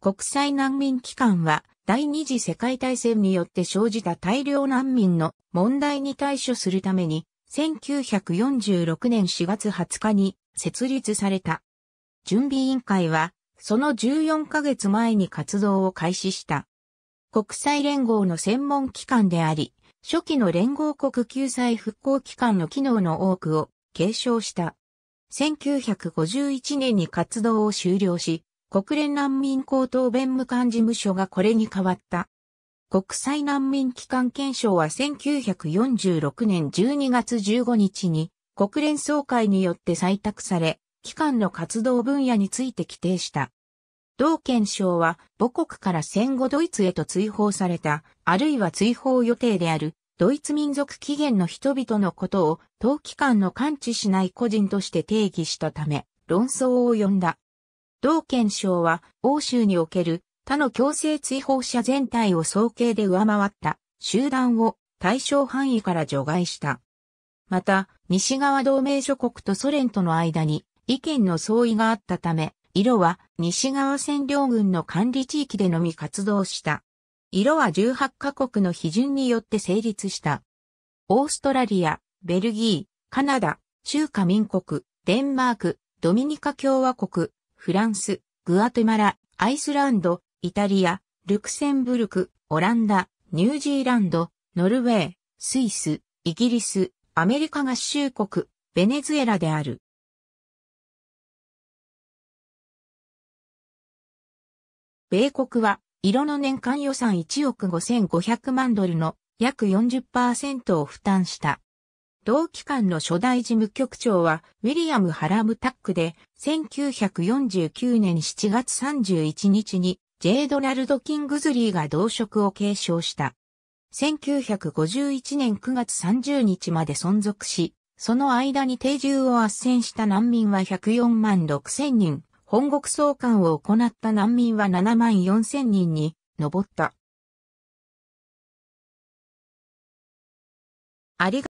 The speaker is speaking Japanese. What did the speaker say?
国際難民機関は第二次世界大戦によって生じた大量難民の問題に対処するために1946年4月20日に設立された。準備委員会はその14ヶ月前に活動を開始した。国際連合の専門機関であり、初期の連合国救済復興機関の機能の多くを継承した。1951年に活動を終了し、国連難民高等弁務官事務所がこれに変わった。国際難民機関憲章は1946年12月15日に国連総会によって採択され、機関の活動分野について規定した。同憲章は母国から戦後ドイツへと追放された、あるいは追放予定であるドイツ民族起源の人々のことを当機関の感知しない個人として定義したため、論争を呼んだ。同憲章は欧州における他の強制追放者全体を総計で上回った集団を対象範囲から除外した。また、西側同盟諸国とソ連との間に意見の相違があったため、色は西側占領軍の管理地域でのみ活動した。色は18カ国の批准によって成立した。オーストラリア、ベルギー、カナダ、中華民国、デンマーク、ドミニカ共和国、フランス、グアテマラ、アイスランド、イタリア、ルクセンブルク、オランダ、ニュージーランド、ノルウェー、スイス、イギリス、アメリカ合衆国、ベネズエラである。米国は、色の年間予算1億5500万ドルの約40%を負担した。同機関の初代事務局長は、ウィリアム・ハラム・タックで、1949年7月31日に、J. ドナルド・キングズリーが同職を継承した。1951年9月30日まで存続し、その間に定住を圧旋した難民は104万6千人、本国送還を行った難民は7万4千人に上った。ありが